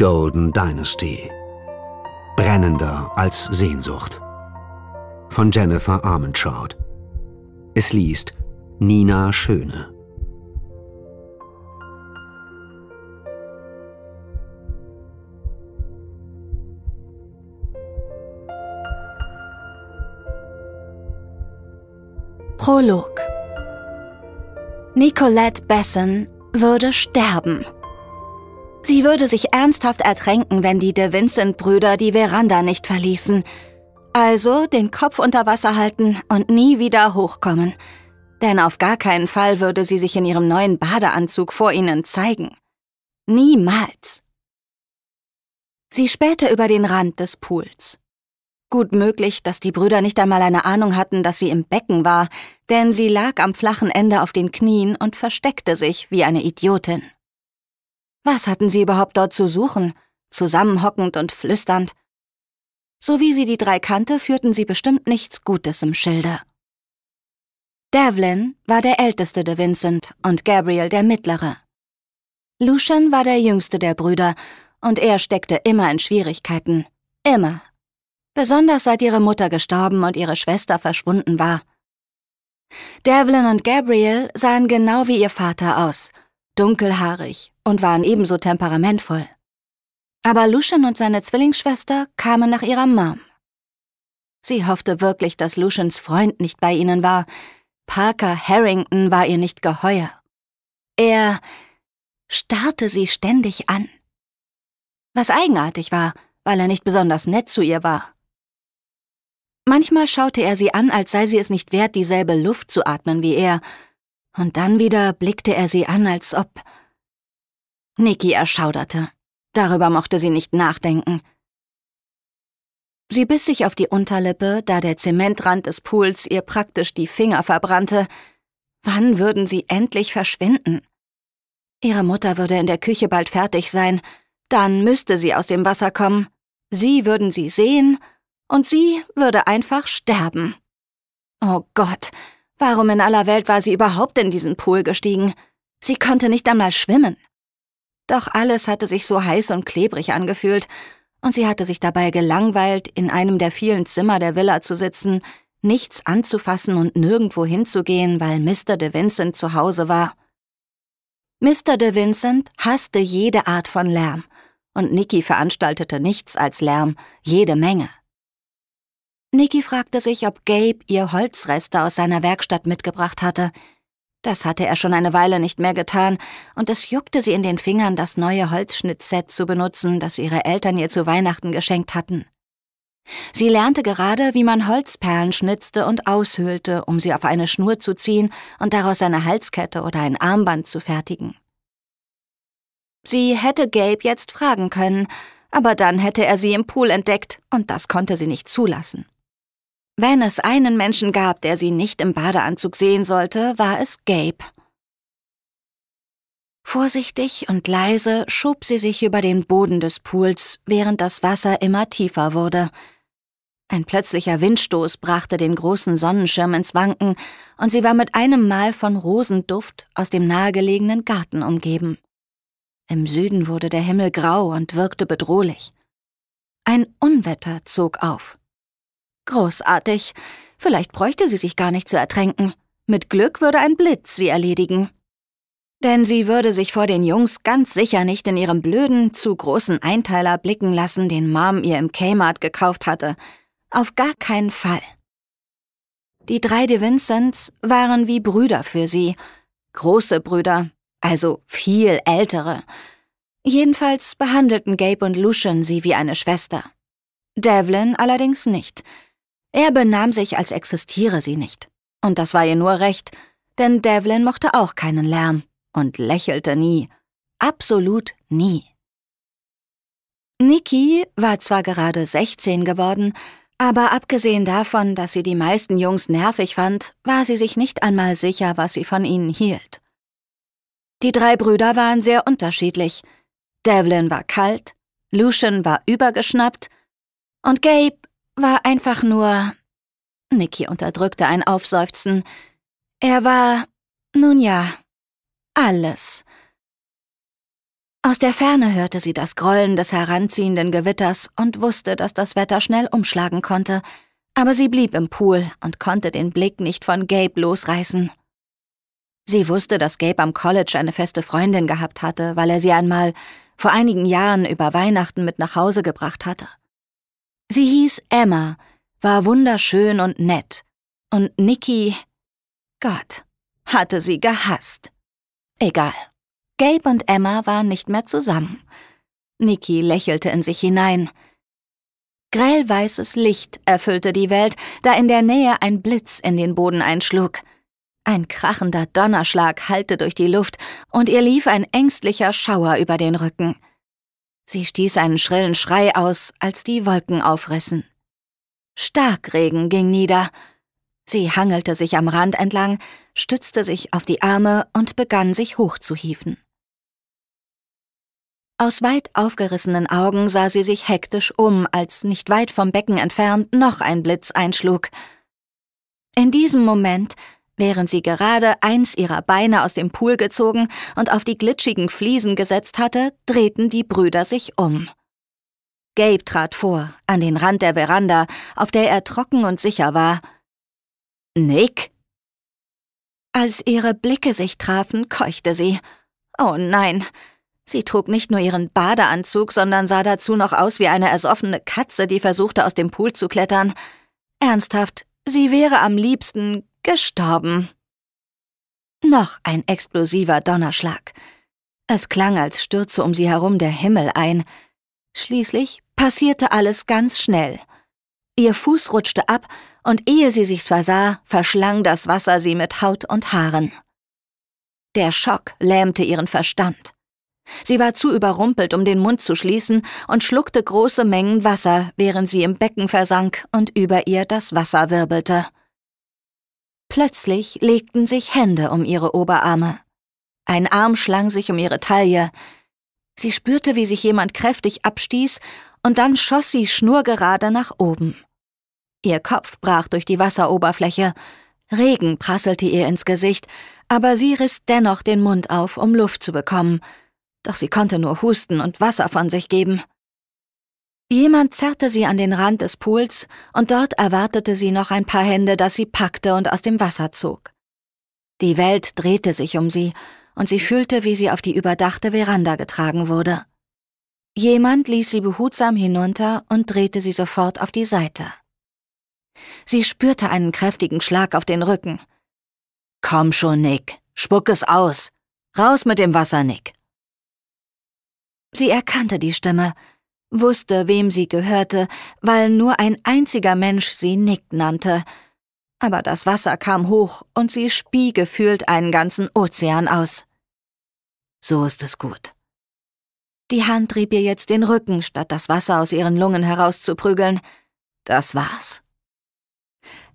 Golden Dynasty. Brennender als Sehnsucht. Von Jennifer Armentrout. Es liest Nina Schöne. Prolog Nicolette Besson würde sterben. Sie würde sich ernsthaft ertränken, wenn die De Vincent-Brüder die Veranda nicht verließen. Also den Kopf unter Wasser halten und nie wieder hochkommen. Denn auf gar keinen Fall würde sie sich in ihrem neuen Badeanzug vor ihnen zeigen. Niemals. Sie spähte über den Rand des Pools. Gut möglich, dass die Brüder nicht einmal eine Ahnung hatten, dass sie im Becken war, denn sie lag am flachen Ende auf den Knien und versteckte sich wie eine Idiotin. Was hatten sie überhaupt dort zu suchen, zusammenhockend und flüsternd? So wie sie die drei kannte, führten sie bestimmt nichts Gutes im Schilde. Devlin war der älteste der Vincent und Gabriel der mittlere. Lucian war der jüngste der Brüder und er steckte immer in Schwierigkeiten. Immer. Besonders seit ihre Mutter gestorben und ihre Schwester verschwunden war. Devlin und Gabriel sahen genau wie ihr Vater aus – dunkelhaarig und waren ebenso temperamentvoll. Aber Lucian und seine Zwillingsschwester kamen nach ihrer Mom. Sie hoffte wirklich, dass Lucians Freund nicht bei ihnen war. Parker Harrington war ihr nicht geheuer. Er starrte sie ständig an. Was eigenartig war, weil er nicht besonders nett zu ihr war. Manchmal schaute er sie an, als sei sie es nicht wert, dieselbe Luft zu atmen wie er, und dann wieder blickte er sie an, als ob... Niki erschauderte. Darüber mochte sie nicht nachdenken. Sie biss sich auf die Unterlippe, da der Zementrand des Pools ihr praktisch die Finger verbrannte. Wann würden sie endlich verschwinden? Ihre Mutter würde in der Küche bald fertig sein, dann müsste sie aus dem Wasser kommen, sie würden sie sehen und sie würde einfach sterben. Oh Gott, Warum in aller Welt war sie überhaupt in diesen Pool gestiegen? Sie konnte nicht einmal schwimmen. Doch alles hatte sich so heiß und klebrig angefühlt, und sie hatte sich dabei gelangweilt, in einem der vielen Zimmer der Villa zu sitzen, nichts anzufassen und nirgendwo hinzugehen, weil Mr. de Vincent zu Hause war. Mr. de Vincent hasste jede Art von Lärm, und Nikki veranstaltete nichts als Lärm, jede Menge. Nicky fragte sich, ob Gabe ihr Holzreste aus seiner Werkstatt mitgebracht hatte. Das hatte er schon eine Weile nicht mehr getan, und es juckte sie in den Fingern, das neue Holzschnittset zu benutzen, das ihre Eltern ihr zu Weihnachten geschenkt hatten. Sie lernte gerade, wie man Holzperlen schnitzte und aushöhlte, um sie auf eine Schnur zu ziehen und daraus eine Halskette oder ein Armband zu fertigen. Sie hätte Gabe jetzt fragen können, aber dann hätte er sie im Pool entdeckt, und das konnte sie nicht zulassen. Wenn es einen Menschen gab, der sie nicht im Badeanzug sehen sollte, war es Gabe. Vorsichtig und leise schob sie sich über den Boden des Pools, während das Wasser immer tiefer wurde. Ein plötzlicher Windstoß brachte den großen Sonnenschirm ins Wanken, und sie war mit einem Mal von Rosenduft aus dem nahegelegenen Garten umgeben. Im Süden wurde der Himmel grau und wirkte bedrohlich. Ein Unwetter zog auf. Großartig. Vielleicht bräuchte sie sich gar nicht zu ertränken. Mit Glück würde ein Blitz sie erledigen. Denn sie würde sich vor den Jungs ganz sicher nicht in ihrem blöden, zu großen Einteiler blicken lassen, den Mom ihr im Kmart gekauft hatte. Auf gar keinen Fall. Die drei De Vincents waren wie Brüder für sie. Große Brüder, also viel ältere. Jedenfalls behandelten Gabe und Lucian sie wie eine Schwester. Devlin allerdings nicht – er benahm sich, als existiere sie nicht. Und das war ihr nur recht, denn Devlin mochte auch keinen Lärm und lächelte nie. Absolut nie. Nikki war zwar gerade 16 geworden, aber abgesehen davon, dass sie die meisten Jungs nervig fand, war sie sich nicht einmal sicher, was sie von ihnen hielt. Die drei Brüder waren sehr unterschiedlich. Devlin war kalt, Lucian war übergeschnappt und Gabe war einfach nur. Nikki unterdrückte ein Aufseufzen. Er war, nun ja, alles. Aus der Ferne hörte sie das Grollen des heranziehenden Gewitters und wusste, dass das Wetter schnell umschlagen konnte, aber sie blieb im Pool und konnte den Blick nicht von Gabe losreißen. Sie wusste, dass Gabe am College eine feste Freundin gehabt hatte, weil er sie einmal vor einigen Jahren über Weihnachten mit nach Hause gebracht hatte. Sie hieß Emma, war wunderschön und nett. Und Nikki, Gott, hatte sie gehasst. Egal. Gabe und Emma waren nicht mehr zusammen. Nikki lächelte in sich hinein. Grellweißes Licht erfüllte die Welt, da in der Nähe ein Blitz in den Boden einschlug. Ein krachender Donnerschlag hallte durch die Luft und ihr lief ein ängstlicher Schauer über den Rücken. Sie stieß einen schrillen Schrei aus, als die Wolken aufrissen. Starkregen ging nieder. Sie hangelte sich am Rand entlang, stützte sich auf die Arme und begann sich hochzuhieven. Aus weit aufgerissenen Augen sah sie sich hektisch um, als nicht weit vom Becken entfernt noch ein Blitz einschlug. In diesem Moment während sie gerade eins ihrer Beine aus dem Pool gezogen und auf die glitschigen Fliesen gesetzt hatte, drehten die Brüder sich um. Gabe trat vor, an den Rand der Veranda, auf der er trocken und sicher war. Nick? Als ihre Blicke sich trafen, keuchte sie. Oh nein. Sie trug nicht nur ihren Badeanzug, sondern sah dazu noch aus wie eine ersoffene Katze, die versuchte, aus dem Pool zu klettern. Ernsthaft, sie wäre am liebsten gestorben. Noch ein explosiver Donnerschlag. Es klang, als stürze um sie herum der Himmel ein. Schließlich passierte alles ganz schnell. Ihr Fuß rutschte ab, und ehe sie sich's versah, verschlang das Wasser sie mit Haut und Haaren. Der Schock lähmte ihren Verstand. Sie war zu überrumpelt, um den Mund zu schließen, und schluckte große Mengen Wasser, während sie im Becken versank und über ihr das Wasser wirbelte. Plötzlich legten sich Hände um ihre Oberarme. Ein Arm schlang sich um ihre Taille. Sie spürte, wie sich jemand kräftig abstieß, und dann schoss sie schnurgerade nach oben. Ihr Kopf brach durch die Wasseroberfläche. Regen prasselte ihr ins Gesicht, aber sie riss dennoch den Mund auf, um Luft zu bekommen. Doch sie konnte nur husten und Wasser von sich geben. Jemand zerrte sie an den Rand des Pools, und dort erwartete sie noch ein paar Hände, das sie packte und aus dem Wasser zog. Die Welt drehte sich um sie, und sie fühlte, wie sie auf die überdachte Veranda getragen wurde. Jemand ließ sie behutsam hinunter und drehte sie sofort auf die Seite. Sie spürte einen kräftigen Schlag auf den Rücken. Komm schon, Nick, spuck es aus. Raus mit dem Wasser, Nick. Sie erkannte die Stimme, wusste, wem sie gehörte, weil nur ein einziger Mensch sie Nick nannte. Aber das Wasser kam hoch und sie spie gefühlt einen ganzen Ozean aus. So ist es gut. Die Hand rieb ihr jetzt den Rücken, statt das Wasser aus ihren Lungen herauszuprügeln. Das war's.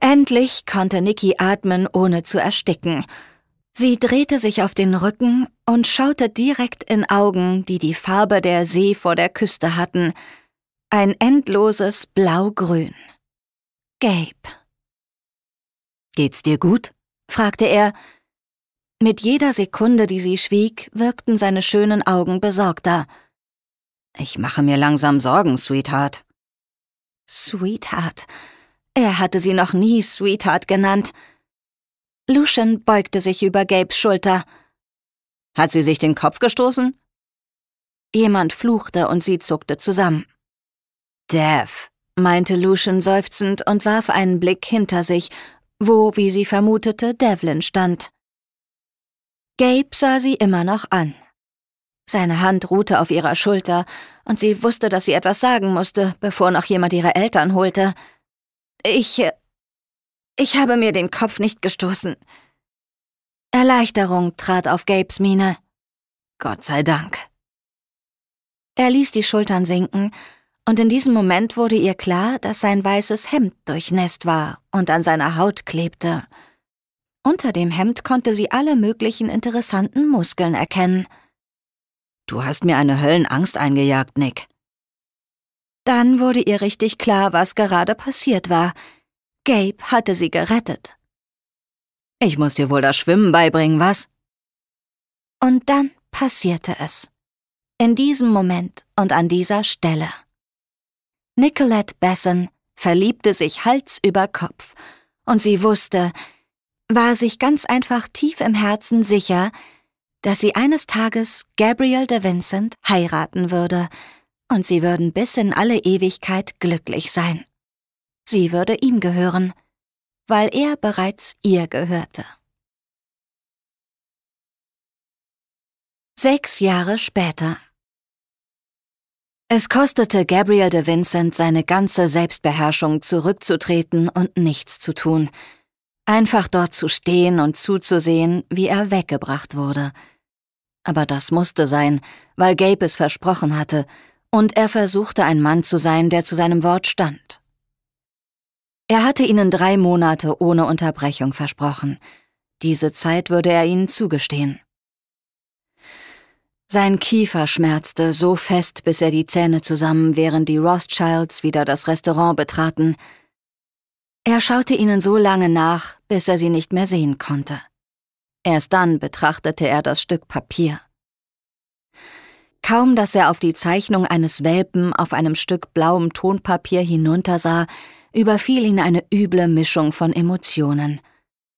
Endlich konnte Niki atmen, ohne zu ersticken – Sie drehte sich auf den Rücken und schaute direkt in Augen, die die Farbe der See vor der Küste hatten, ein endloses Blaugrün. Gelb. Geht's dir gut? fragte er. Mit jeder Sekunde, die sie schwieg, wirkten seine schönen Augen besorgter. Ich mache mir langsam Sorgen, Sweetheart. Sweetheart. Er hatte sie noch nie Sweetheart genannt. Lucian beugte sich über Gabes Schulter. Hat sie sich den Kopf gestoßen? Jemand fluchte und sie zuckte zusammen. Dev, meinte Lucian seufzend und warf einen Blick hinter sich, wo, wie sie vermutete, Devlin stand. Gabe sah sie immer noch an. Seine Hand ruhte auf ihrer Schulter, und sie wusste, dass sie etwas sagen musste, bevor noch jemand ihre Eltern holte. Ich äh, ich habe mir den Kopf nicht gestoßen. Erleichterung trat auf Gabes Miene. Gott sei Dank. Er ließ die Schultern sinken, und in diesem Moment wurde ihr klar, dass sein weißes Hemd durchnässt war und an seiner Haut klebte. Unter dem Hemd konnte sie alle möglichen interessanten Muskeln erkennen. Du hast mir eine Höllenangst eingejagt, Nick. Dann wurde ihr richtig klar, was gerade passiert war – Gabe hatte sie gerettet. Ich muss dir wohl das Schwimmen beibringen, was? Und dann passierte es. In diesem Moment und an dieser Stelle. Nicolette Besson verliebte sich Hals über Kopf und sie wusste, war sich ganz einfach tief im Herzen sicher, dass sie eines Tages Gabriel de Vincent heiraten würde und sie würden bis in alle Ewigkeit glücklich sein sie würde ihm gehören, weil er bereits ihr gehörte. Sechs Jahre später. Es kostete Gabriel de Vincent seine ganze Selbstbeherrschung zurückzutreten und nichts zu tun, einfach dort zu stehen und zuzusehen, wie er weggebracht wurde. Aber das musste sein, weil Gabe es versprochen hatte, und er versuchte ein Mann zu sein, der zu seinem Wort stand. Er hatte ihnen drei Monate ohne Unterbrechung versprochen. Diese Zeit würde er ihnen zugestehen. Sein Kiefer schmerzte so fest, bis er die Zähne zusammen, während die Rothschilds wieder das Restaurant betraten. Er schaute ihnen so lange nach, bis er sie nicht mehr sehen konnte. Erst dann betrachtete er das Stück Papier. Kaum dass er auf die Zeichnung eines Welpen auf einem Stück blauem Tonpapier hinuntersah, überfiel ihn eine üble Mischung von Emotionen.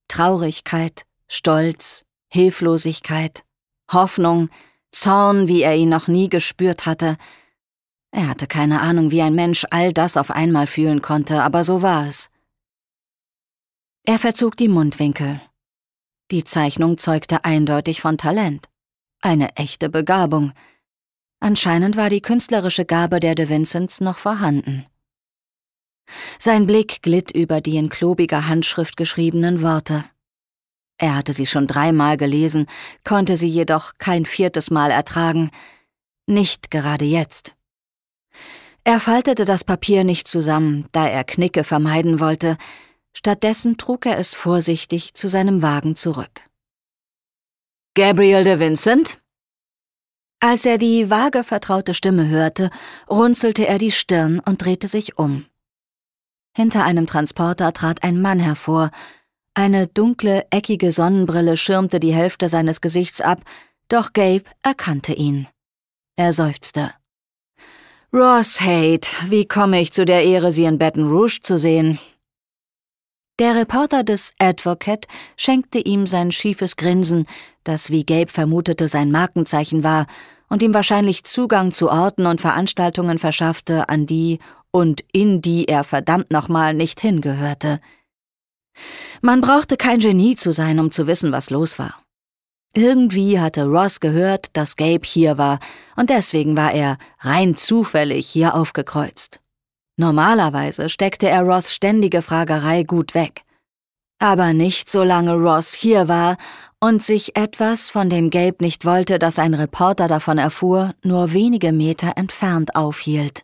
Traurigkeit, Stolz, Hilflosigkeit, Hoffnung, Zorn, wie er ihn noch nie gespürt hatte. Er hatte keine Ahnung, wie ein Mensch all das auf einmal fühlen konnte, aber so war es. Er verzog die Mundwinkel. Die Zeichnung zeugte eindeutig von Talent. Eine echte Begabung. Anscheinend war die künstlerische Gabe der De Vincents noch vorhanden. Sein Blick glitt über die in klobiger Handschrift geschriebenen Worte. Er hatte sie schon dreimal gelesen, konnte sie jedoch kein viertes Mal ertragen, nicht gerade jetzt. Er faltete das Papier nicht zusammen, da er Knicke vermeiden wollte, stattdessen trug er es vorsichtig zu seinem Wagen zurück. Gabriel de Vincent? Als er die vage vertraute Stimme hörte, runzelte er die Stirn und drehte sich um. Hinter einem Transporter trat ein Mann hervor. Eine dunkle, eckige Sonnenbrille schirmte die Hälfte seines Gesichts ab, doch Gabe erkannte ihn. Er seufzte. Ross Haight, wie komme ich zu der Ehre, Sie in Baton Rouge zu sehen? Der Reporter des Advocate schenkte ihm sein schiefes Grinsen, das, wie Gabe vermutete, sein Markenzeichen war und ihm wahrscheinlich Zugang zu Orten und Veranstaltungen verschaffte, an die und in die er verdammt nochmal nicht hingehörte. Man brauchte kein Genie zu sein, um zu wissen, was los war. Irgendwie hatte Ross gehört, dass Gabe hier war, und deswegen war er rein zufällig hier aufgekreuzt. Normalerweise steckte er Ross ständige Fragerei gut weg. Aber nicht solange Ross hier war und sich etwas, von dem Gabe nicht wollte, dass ein Reporter davon erfuhr, nur wenige Meter entfernt aufhielt.